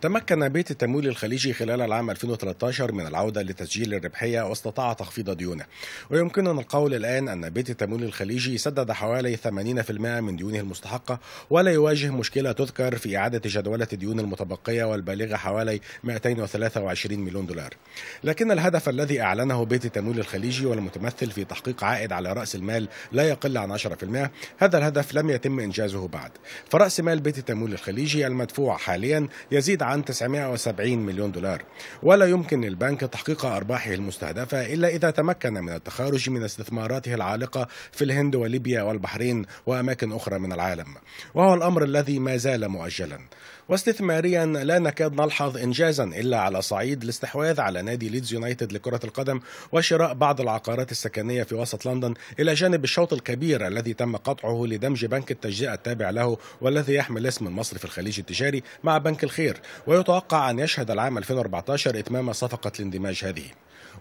تمكن بيت التمويل الخليجي خلال العام 2013 من العودة لتسجيل الربحية واستطاع تخفيض ديونه ويمكننا القول الآن أن بيت التمويل الخليجي سدد حوالي 80% من ديونه المستحقة ولا يواجه مشكلة تذكر في إعادة جدولة الديون المتبقية والبالغة حوالي 223 مليون دولار لكن الهدف الذي أعلنه بيت التمويل الخليجي والمتمثل في تحقيق عائد على رأس المال لا يقل عن 10% هذا الهدف لم يتم إنجازه بعد فرأس مال بيت التمويل الخليجي المدفوع حاليا يزيد عن 970 مليون دولار ولا يمكن للبنك تحقيق أرباحه المستهدفة إلا إذا تمكن من التخارج من استثماراته العالقة في الهند وليبيا والبحرين وأماكن أخرى من العالم وهو الأمر الذي ما زال مؤجلا واستثماريا لا نكاد نلحظ إنجازا إلا على صعيد الاستحواذ على نادي ليدز يونايتد لكرة القدم وشراء بعض العقارات السكنية في وسط لندن إلى جانب الشوط الكبير الذي تم قطعه لدمج بنك التجزئة التابع له والذي يحمل اسم المصرف الخليجي الخليج التجاري مع بنك الخير ويتوقع أن يشهد العام 2014 إتمام صفقة الاندماج هذه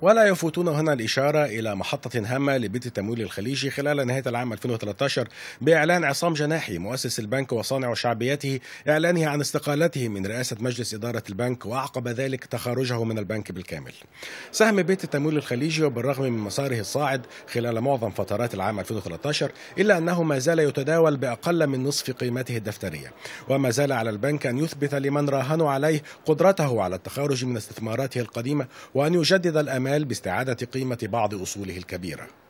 ولا يفوتون هنا الإشارة إلى محطة هامة لبيت التمويل الخليجي خلال نهاية العام 2013 بإعلان عصام جناحي مؤسس البنك وصانع شعبيته إعلانه عن استقالته من رئاسة مجلس إدارة البنك وأعقب ذلك تخرجه من البنك بالكامل سهم بيت التمويل الخليجي وبالرغم من مساره الصاعد خلال معظم فترات العام 2013 إلا أنه ما زال يتداول بأقل من نصف قيمته الدفترية وما زال على البنك أن يثبت لمن راهنوا عليه قدرته على التخارج من استثماراته القديمة وأن يجدد الأمال باستعادة قيمة بعض أصوله الكبيرة